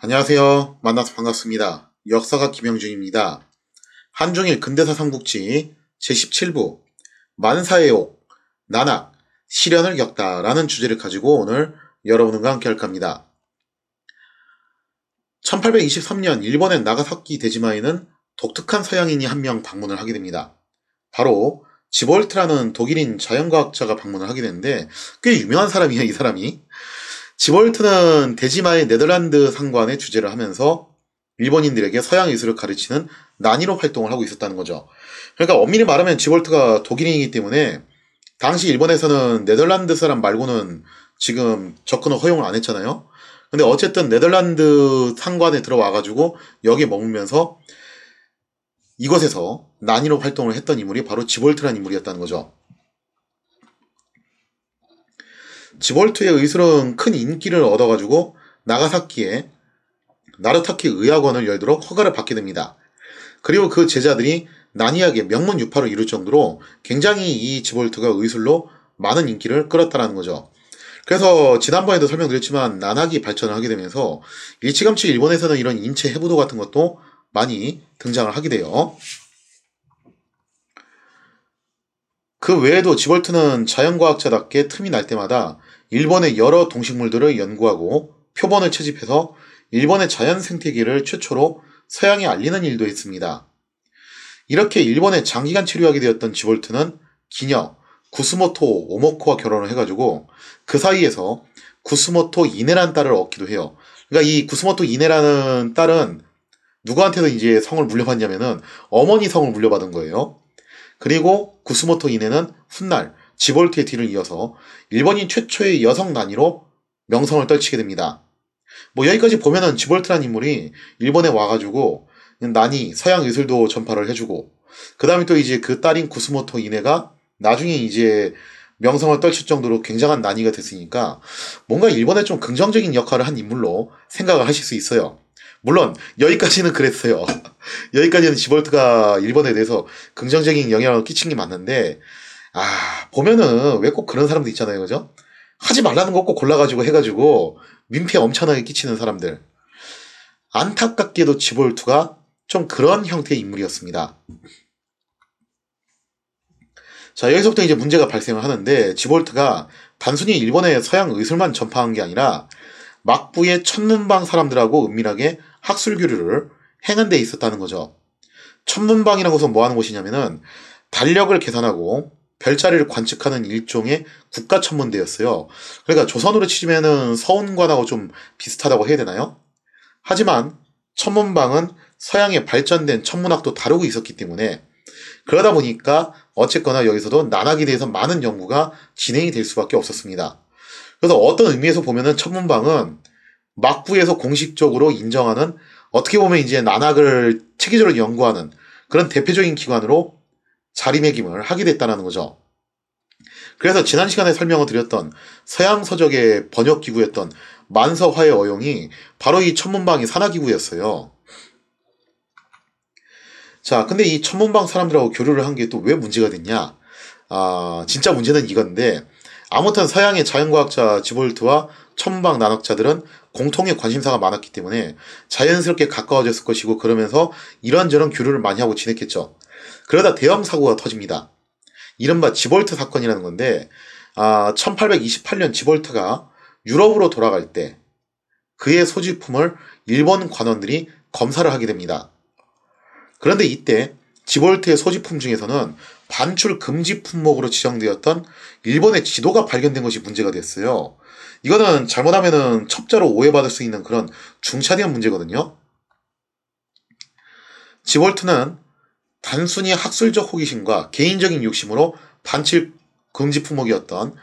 안녕하세요. 만나서 반갑습니다. 역사가 김영준입니다. 한중일 근대사 삼국지 제17부 만사의옥, 난악, 시련을 겪다라는 주제를 가지고 오늘 여러분과 함께 할까 합니다. 1823년 일본의 나가사키 대지마에는 독특한 서양인이 한 명 방문을 하게 됩니다. 바로 지볼트라는 독일인 자연과학자가 방문을 하게 되는데 꽤 유명한 사람이에요, 이 사람이. 지볼트는 대지마의 네덜란드 상관의 주제를 하면서 일본인들에게 서양 예술을 가르치는 난이로 활동을 하고 있었다는 거죠. 그러니까 엄밀히 말하면 지볼트가 독일인이기 때문에 당시 일본에서는 네덜란드 사람 말고는 지금 접근을 허용을 안 했잖아요. 근데 어쨌든 네덜란드 상관에 들어와가지고 여기 머물면서 이곳에서 난이로 활동을 했던 인물이 바로 지볼트라는 인물이었다는 거죠. 지볼트의 의술은 큰 인기를 얻어가지고 나가사키에 나르타키 의학원을 열도록 허가를 받게 됩니다. 그리고 그 제자들이 난이하게 명문유파를 이룰 정도로 굉장히 이 지볼트가 의술로 많은 인기를 끌었다는 거죠. 그래서 지난번에도 설명드렸지만 난학이 발전을 하게 되면서 일찌감치 일본에서는 이런 인체 해부도 같은 것도 많이 등장을 하게 돼요. 그 외에도 지볼트는 자연과학자답게 틈이 날 때마다 일본의 여러 동식물들을 연구하고 표본을 채집해서 일본의 자연 생태계를 최초로 서양에 알리는 일도 했습니다. 이렇게 일본에 장기간 체류하게 되었던 지볼트는 기녀 구스모토 오모코와 결혼을 해가지고 그 사이에서 구스모토 이네란 딸을 얻기도 해요. 그러니까 이 구스모토 이네라는 딸은 누구한테서 이제 성을 물려받냐면은 어머니 성을 물려받은 거예요. 그리고 구스모토 이네는 훗날 지볼트의 뒤를 이어서 일본인 최초의 여성 난이로 명성을 떨치게 됩니다. 뭐 여기까지 보면은 지볼트란 인물이 일본에 와가지고 난이 서양 예술도 전파를 해주고 그 다음에 또 이제 그 딸인 구스모토 이네가 나중에 이제 명성을 떨칠 정도로 굉장한 난이가 됐으니까 뭔가 일본에 좀 긍정적인 역할을 한 인물로 생각을 하실 수 있어요. 물론 여기까지는 그랬어요. 여기까지는 지볼트가 일본에 대해서 긍정적인 영향을 끼친 게 맞는데 아 보면은 왜 꼭 그런 사람도 있잖아요, 그죠? 하지 말라는 것꼭 골라가지고 해가지고 민폐 엄청나게 끼치는 사람들. 안타깝게도 지볼트가 좀 그런 형태의 인물이었습니다. 자, 여기서부터 이제 문제가 발생을 하는데, 지볼트가 단순히 일본의 서양 의술만 전파한 게 아니라, 막부의 천문방 사람들하고 은밀하게 학술 교류를 행한 데 있었다는 거죠. 천문방이라고서 해뭐 하는 곳이냐면은 달력을 계산하고 별자리를 관측하는 일종의 국가 천문대였어요. 그러니까 조선으로 치면은 서운관하고 좀 비슷하다고 해야 되나요? 하지만 천문방은 서양의 발전된 천문학도 다루고 있었기 때문에 그러다 보니까 어쨌거나 여기서도 난학에 대해서 많은 연구가 진행이 될 수밖에 없었습니다. 그래서 어떤 의미에서 보면은 천문방은 막부에서 공식적으로 인정하는 어떻게 보면 이제 난학을 체계적으로 연구하는 그런 대표적인 기관으로 자리매김을 하게 됐다는 거죠. 그래서 지난 시간에 설명을 드렸던 서양 서적의 번역 기구였던 만서화의 어용이 바로 이 천문방이 산하 기구였어요. 자, 근데 이 천문방 사람들하고 교류를 한 게 또 왜 문제가 됐냐? 아, 진짜 문제는 이건데 아무튼 서양의 자연과학자 지볼트와 천방 난학자들은 공통의 관심사가 많았기 때문에 자연스럽게 가까워졌을 것이고 그러면서 이런저런 교류를 많이 하고 지냈겠죠. 그러다 대형 사고가 터집니다. 이른바 지볼트 사건이라는 건데 아, 1828년 지볼트가 유럽으로 돌아갈 때 그의 소지품을 일본 관원들이 검사를 하게 됩니다. 그런데 이때 지볼트의 소지품 중에서는 반출 금지 품목으로 지정되었던 일본의 지도가 발견된 것이 문제가 됐어요. 이거는 잘못하면은 첩자로 오해받을 수 있는 그런 중차대한 문제거든요. 지볼트는 단순히 학술적 호기심과 개인적인 욕심으로 반칙 금지 품목이었던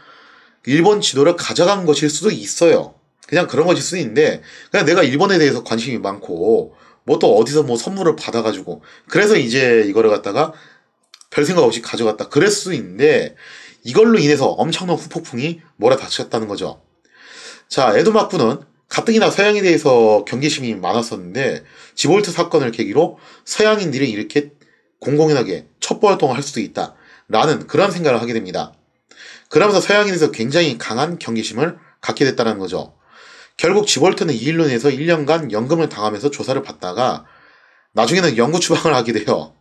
일본 지도를 가져간 것일 수도 있어요. 그냥 그런 것일 수도 있는데 그냥 내가 일본에 대해서 관심이 많고 뭐 또 어디서 뭐 선물을 받아가지고 그래서 이제 이거를 갖다가 별 생각 없이 가져갔다 그랬을 수도 있는데 이걸로 인해서 엄청난 후폭풍이 몰아닥쳤다는 거죠. 자, 에도 마쿠는 가뜩이나 서양에 대해서 경계심이 많았었는데 지볼트 사건을 계기로 서양인들이 이렇게 공공연하게 첩보활동을 할 수도 있다. 라는 그런 생각을 하게 됩니다. 그러면서 서양인에서 굉장히 강한 경계심을 갖게 됐다는 거죠. 결국 지볼트는 이 일로 인해서 1년간 연금을 당하면서 조사를 받다가 나중에는 영구 추방을 하게 돼요.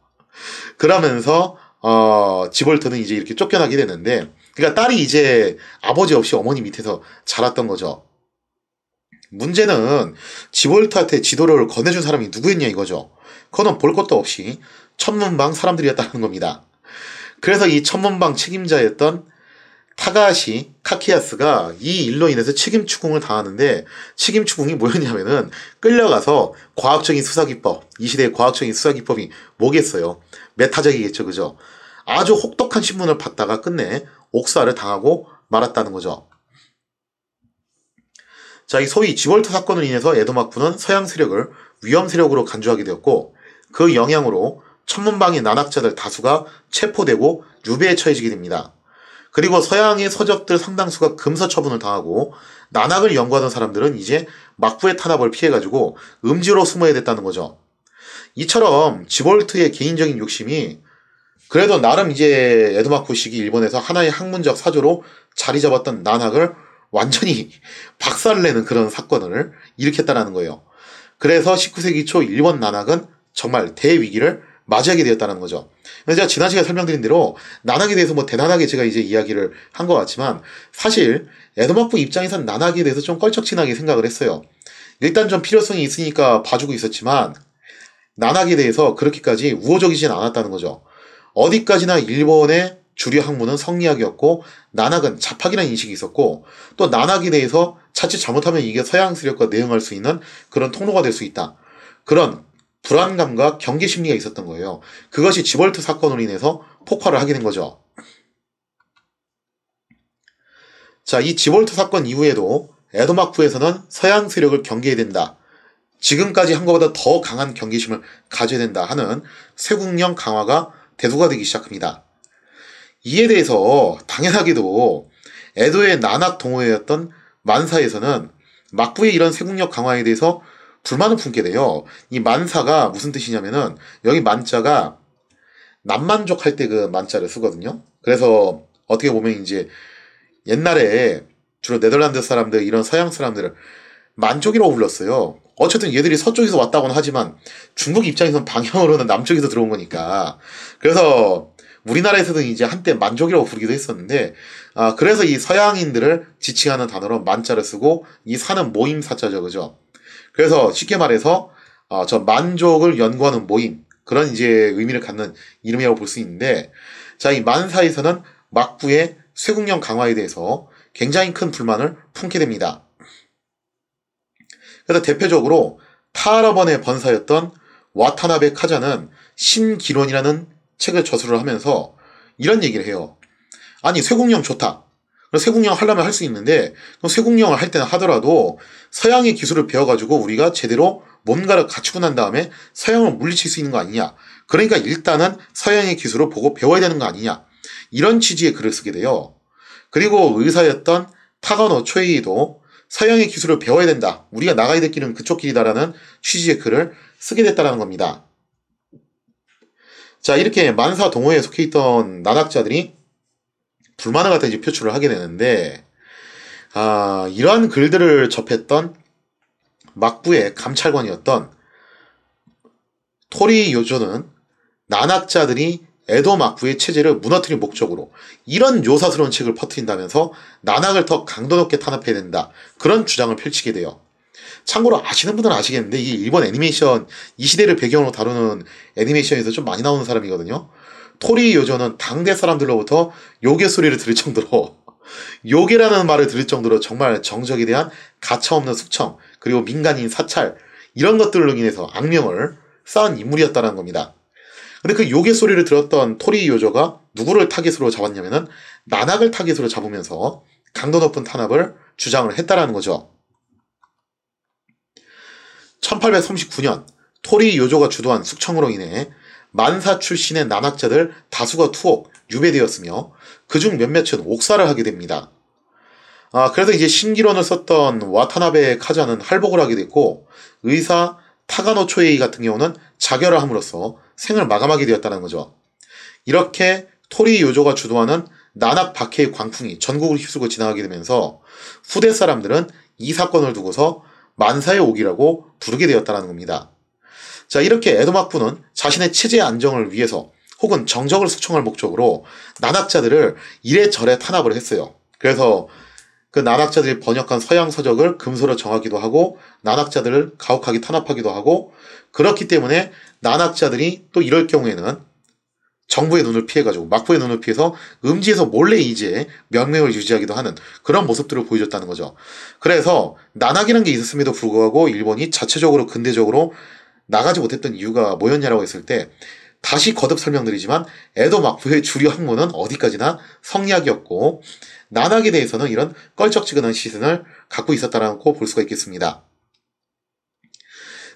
그러면서 어, 지볼트는 이제 이렇게 쫓겨나게 되는데 그러니까 딸이 이제 아버지 없이 어머니 밑에서 자랐던 거죠. 문제는 지볼트한테 지도를 건네준 사람이 누구였냐 이거죠. 그거는 볼 것도 없이 천문방 사람들이었다는 겁니다. 그래서 이 천문방 책임자였던 타가시 카키아스가 이 일로 인해서 책임 추궁을 당하는데 책임 추궁이 뭐였냐면은 끌려가서 과학적인 수사 기법 이 시대의 과학적인 수사 기법이 뭐겠어요 메타적이겠죠 그죠 아주 혹독한 신문을 받다가 끝내 옥살을 당하고 말았다는 거죠. 자, 이 소위 지월트 사건을 인해서 에드마크는 서양 세력을 위험 세력으로 간주하게 되었고 그 영향으로 천문방의 난학자들 다수가 체포되고 유배에 처해지게 됩니다. 그리고 서양의 서적들 상당수가 금서 처분을 당하고 난학을 연구하던 사람들은 이제 막부의 탄압을 피해가지고 음지로 숨어야 됐다는 거죠. 이처럼 지볼트의 개인적인 욕심이 그래도 나름 이제 에드마크 시기 일본에서 하나의 학문적 사조로 자리 잡았던 난학을 완전히 박살내는 그런 사건을 일으켰다는 거예요. 그래서 19세기 초 일본 난학은 정말 대위기를 맞이하게 되었다는 거죠. 제가 지난 시간에 설명드린 대로 난학에 대해서 뭐 대단하게 제가 이제 이야기를 한 것 같지만 사실 에드마크 입장에선 난학에 대해서 좀 껄쩍지나게 생각을 했어요. 일단 좀 필요성이 있으니까 봐주고 있었지만 난학에 대해서 그렇게까지 우호적이진 않았다는 거죠. 어디까지나 일본의 주류 학문은 성리학이었고 난학은 자학이라는 인식이 있었고 또 난학에 대해서 자칫 잘못하면 이게 서양 세력과 대응할 수 있는 그런 통로가 될 수 있다. 그런 불안감과 경계 심리가 있었던 거예요. 그것이 지벌트 사건으로 인해서 폭발을 하게 된 거죠. 자, 이 지벌트 사건 이후에도 에도마쿠에서는 서양 세력을 경계해야 된다. 지금까지 한 것보다 더 강한 경계심을 가져야 된다 하는 세국령 강화가 대두가 되기 시작합니다. 이에 대해서 당연하게도 에도의 난악 동호회였던 만사에서는 막부의 이런 세국력 강화에 대해서 불만을 품게 돼요. 이 만사가 무슨 뜻이냐면은 여기 만자가 남만족할 때 그 만자를 쓰거든요. 그래서 어떻게 보면 이제 옛날에 주로 네덜란드 사람들 이런 서양 사람들을 만족이라고 불렀어요. 어쨌든 얘들이 서쪽에서 왔다고는 하지만 중국 입장에서는 방향으로는 남쪽에서 들어온 거니까 그래서 우리나라에서는 이제 한때 만족이라고 부르기도 했었는데 아 그래서 이 서양인들을 지칭하는 단어로 만자를 쓰고 이 사는 모임 사자죠 그죠 그래서 쉽게 말해서 아, 저 만족을 연구하는 모임 그런 이제 의미를 갖는 이름이라고 볼 수 있는데 자 이 만사에서는 막부의 쇄국령 강화에 대해서 굉장히 큰 불만을 품게 됩니다. 그래서 대표적으로 타라번의 번사였던 와타나베 카자는 신기론이라는 책을 저술을 하면서 이런 얘기를 해요. 아니 쇠공영 좋다. 쇠공영 하려면 할 수 있는데 쇠공영을할 때는 하더라도 서양의 기술을 배워가지고 우리가 제대로 뭔가를 갖추고 난 다음에 서양을 물리칠 수 있는 거 아니냐. 그러니까 일단은 서양의 기술을 보고 배워야 되는 거 아니냐. 이런 취지의 글을 쓰게 돼요. 그리고 의사였던 타가노 초에이도 서양의 기술을 배워야 된다. 우리가 나가야 될 길은 그쪽 길이다라는 취지의 글을 쓰게 됐다라는 겁니다. 자, 이렇게 만사 동호회에 속해 있던 난학자들이 불만을 갖다 이제 표출을 하게 되는데, 아, 이러한 글들을 접했던 막부의 감찰관이었던 토리 요조는 난학자들이 에도 마크의 체제를 무너뜨린 목적으로 이런 요사스러운 책을 퍼트린다면서 난항을 더 강도 높게 탄압해야 된다. 그런 주장을 펼치게 돼요. 참고로 아시는 분들은 아시겠는데 이게 일본 애니메이션 이 시대를 배경으로 다루는 애니메이션에서 좀 많이 나오는 사람이거든요. 토리 요조는 당대 사람들로부터 요괴 소리를 들을 정도로 요괴라는 말을 들을 정도로 정말 정적에 대한 가차없는 숙청 그리고 민간인 사찰 이런 것들로 인해서 악명을 쌓은 인물이었다는 겁니다. 근데 그 요괴 소리를 들었던 토리 요조가 누구를 타깃으로 잡았냐면은 난악을 타깃으로 잡으면서 강도 높은 탄압을 주장을 했다라는 거죠. 1839년 토리 요조가 주도한 숙청으로 인해 만사 출신의 난학자들 다수가 투옥, 유배되었으며 그중 몇몇은 옥사를 하게 됩니다. 아, 그래서 이제 신기론을 썼던 와타나베 카자는 할복을 하게 됐고 의사 타가노 초에이 같은 경우는 자결을 함으로써 생을 마감하게 되었다는 거죠. 이렇게 토리 요조가 주도하는 난악 박해의 광풍이 전국을 휩쓸고 지나가게 되면서 후대 사람들은 이 사건을 두고서 만사의 옥이라고 부르게 되었다는 겁니다. 자, 이렇게 에돔 학부는 자신의 체제 안정을 위해서 혹은 정적을 숙청할 목적으로 난학자들을 이래저래 탄압을 했어요. 그래서 그 난학자들이 번역한 서양 서적을 금서로 정하기도 하고 난학자들을 가혹하게 탄압하기도 하고 그렇기 때문에 난학자들이 또 이럴 경우에는 정부의 눈을 피해가지고 막부의 눈을 피해서 음지에서 몰래 이제 명맥을 유지하기도 하는 그런 모습들을 보여줬다는 거죠. 그래서 난학이라는 게 있었음에도 불구하고 일본이 자체적으로 근대적으로 나가지 못했던 이유가 뭐였냐라고 했을 때 다시 거듭 설명드리지만 에도 막부의 주류 학문은 어디까지나 성리학이었고 난학에 대해서는 이런 껄쩍지근한 시선을 갖고 있었다라고 볼 수가 있겠습니다.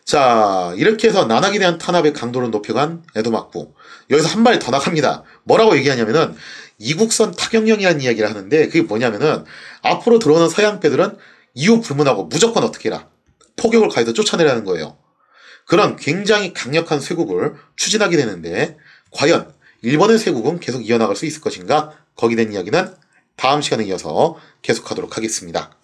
자 이렇게 해서 난학에 대한 탄압의 강도를 높여간 에도 막부 여기서 한 발 더 나갑니다. 뭐라고 얘기하냐면은 이국선 타격령이라는 이야기를 하는데 그게 뭐냐면은 앞으로 들어오는 서양패들은 이후 불문하고 무조건 어떻게 해라 폭격을 가해서 쫓아내라는 거예요. 그런 굉장히 강력한 쇄국을 추진하게 되는데 과연 일본의 쇄국은 계속 이어나갈 수 있을 것인가? 거기에 대한 이야기는 다음 시간에 이어서 계속하도록 하겠습니다.